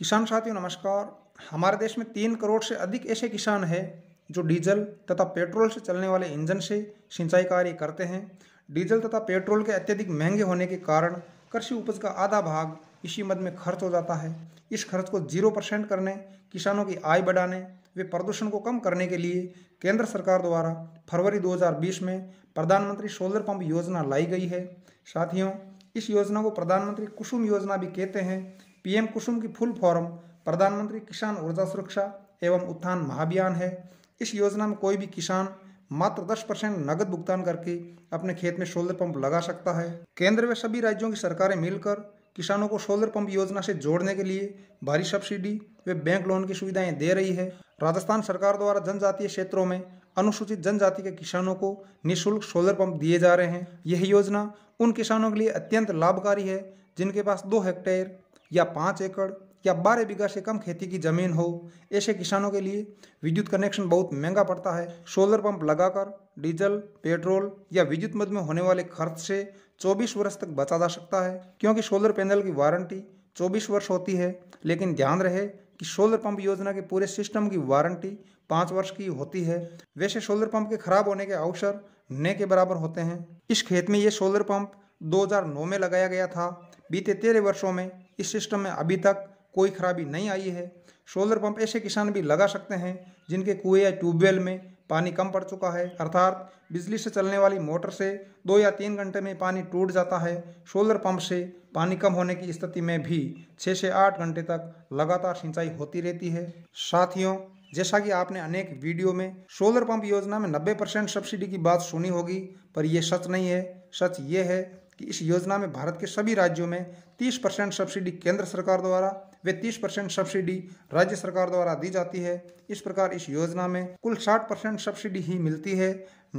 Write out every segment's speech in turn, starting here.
किसान साथियों नमस्कार हमारे देश में तीन करोड़ से अधिक ऐसे किसान हैं जो डीजल तथा पेट्रोल से चलने वाले इंजन से सिंचाई कार्य करते हैं डीजल तथा पेट्रोल के अत्यधिक महंगे होने के कारण कृषि उपज का आधा भाग इसी मद में खर्च हो जाता है इस खर्च को जीरो परसेंट करने किसानों की आय बढ़ाने वे प्रदूषण को कम करने के लिए केंद्र सरकार द्वारा फरवरी 2020 में प्रधानमंत्री सोलर पंप योजना लाई गई है साथियों इस योजना को प्रधानमंत्री कुसुम योजना भी कहते हैं पीएम कुसुम की फुल फॉर्म प्रधानमंत्री किसान ऊर्जा सुरक्षा एवं उत्थान महाभियान है इस योजना में कोई भी किसान मात्र 10 परसेंट नगद भुगतान करके अपने खेत में सोलर पंप लगा सकता है केंद्र व सभी राज्यों की सरकारें मिलकर किसानों को सोलर पंप योजना से जोड़ने के लिए भारी सब्सिडी व बैंक लोन की सुविधाएं दे रही है राजस्थान सरकार द्वारा जनजातीय क्षेत्रों में अनुसूचित जनजाति के किसानों को निःशुल्क सोलर पंप दिए जा रहे हैं यह योजना उन किसानों के लिए अत्यंत लाभकारी है जिनके पास दो हेक्टेयर या पाँच एकड़ या बारह बीघा से कम खेती की जमीन हो ऐसे किसानों के लिए विद्युत कनेक्शन बहुत महंगा पड़ता है सोलर पंप लगाकर डीजल पेट्रोल या विद्युत मद में होने वाले खर्च से 24 वर्ष तक बचा जा सकता है क्योंकि सोलर पैनल की वारंटी 24 वर्ष होती है लेकिन ध्यान रहे कि सोलर पंप योजना के पूरे सिस्टम की वारंटी पाँच वर्ष की होती है वैसे सोलर पंप के खराब होने के अवसर न के बराबर होते हैं इस खेत में ये सोलर पंप 2009 में लगाया गया था बीते तेरह वर्षों में इस सिस्टम में अभी तक कोई खराबी नहीं आई है सोलर पंप ऐसे किसान भी लगा सकते हैं जिनके कुएँ या ट्यूबवेल में पानी कम पड़ चुका है अर्थात बिजली से चलने वाली मोटर से दो या तीन घंटे में पानी टूट जाता है सोलर पंप से पानी कम होने की स्थिति में भी छः से आठ घंटे तक लगातार सिंचाई होती रहती है साथियों जैसा कि आपने अनेक वीडियो में सोलर पंप योजना में 90 परसेंट सब्सिडी की बात सुनी होगी पर यह सच नहीं है सच ये है कि इस योजना में भारत के सभी राज्यों में 30 परसेंट सब्सिडी केंद्र सरकार द्वारा वे 30 परसेंट सब्सिडी राज्य सरकार द्वारा दी जाती है इस प्रकार इस योजना में कुल 60 परसेंट सब्सिडी ही मिलती है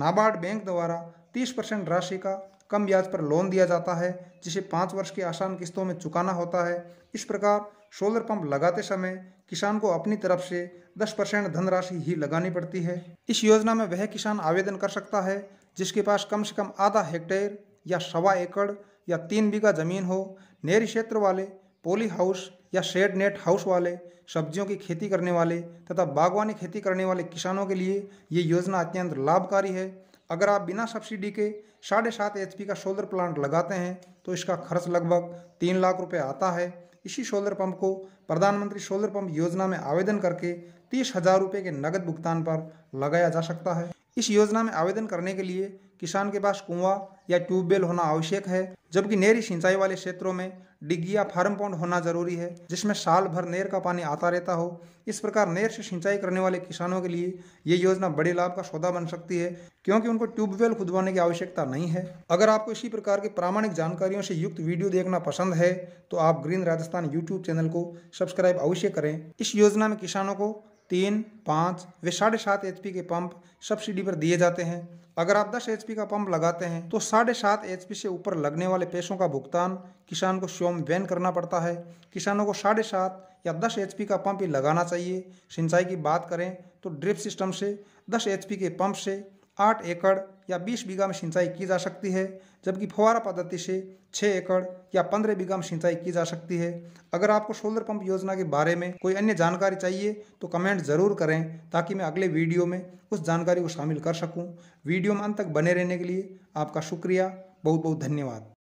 नाबार्ड बैंक द्वारा 30 परसेंट राशि का कम ब्याज पर लोन दिया जाता है जिसे पाँच वर्ष की आसान किस्तों में चुकाना होता है इस प्रकार सोलर पंप लगाते समय किसान को अपनी तरफ से 10 परसेंट धनराशि ही लगानी पड़ती है इस योजना में वह किसान आवेदन कर सकता है जिसके पास कम से कम आधा हेक्टेयर या सवा एकड़ या तीन बीघा जमीन हो नहरी क्षेत्र वाले पोली हाउस या शेड नेट हाउस वाले सब्जियों की खेती करने वाले तथा बागवानी खेती करने वाले किसानों के लिए ये योजना अत्यंत लाभकारी है अगर आप बिना सब्सिडी के साढ़े सात एच का सोलर प्लांट लगाते हैं तो इसका खर्च लगभग तीन लाख रुपये आता है इसी सोलर पंप को प्रधानमंत्री सोलर पंप योजना में आवेदन करके तीस हजार रुपये के नगद भुगतान पर लगाया जा सकता है इस योजना में आवेदन करने के लिए किसान के पास कुआं या ट्यूबवेल होना आवश्यक है जबकि नहरी सिंचाई वाले क्षेत्रों में या फार्म पाउंड होना जरूरी है जिसमें साल भर नहर का पानी आता रहता हो इस प्रकार नहर से सिंचाई करने वाले किसानों के लिए ये योजना बड़े लाभ का सौदा बन सकती है क्योंकि उनको ट्यूबवेल खुदवाने की आवश्यकता नहीं है अगर आपको इसी प्रकार की प्रामाणिक जानकारियों से युक्त वीडियो देखना पसंद है तो आप ग्रीन राजस्थान यूट्यूब चैनल को सब्सक्राइब अवश्य करें इस योजना में किसानों को तीन पाँच व साढ़े सात एच के पंप सब्सिडी पर दिए जाते हैं अगर आप 10 एच का पंप लगाते हैं तो साढ़े सात एच से ऊपर लगने वाले पैसों का भुगतान किसान को स्वयं वैन करना पड़ता है किसानों को साढ़े सात या 10 एच का पंप ही लगाना चाहिए सिंचाई की बात करें तो ड्रिप सिस्टम से 10 एच के पंप से आठ एकड़ या बीस बीघा में सिंचाई की जा सकती है जबकि फुहारा पद्धति से छः एकड़ या पंद्रह बीघा में सिंचाई की जा सकती है अगर आपको सोलर पंप योजना के बारे में कोई अन्य जानकारी चाहिए तो कमेंट ज़रूर करें ताकि मैं अगले वीडियो में उस जानकारी को शामिल कर सकूँ वीडियो में अंत तक बने रहने के लिए आपका शुक्रिया बहुत बहुत धन्यवाद